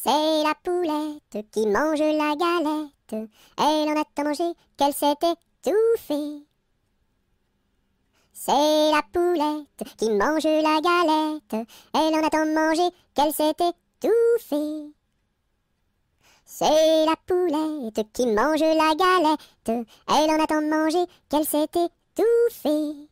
C'est la poulette qui mange la galette. Elle en a tant mangé qu'elle s'est étouffée. C'est la poulette qui mange la galette. Elle en a tant mangé qu'elle s'est étouffée. C'est la poulette qui mange la galette. Elle en a tant mangé qu'elle s'est étouffée.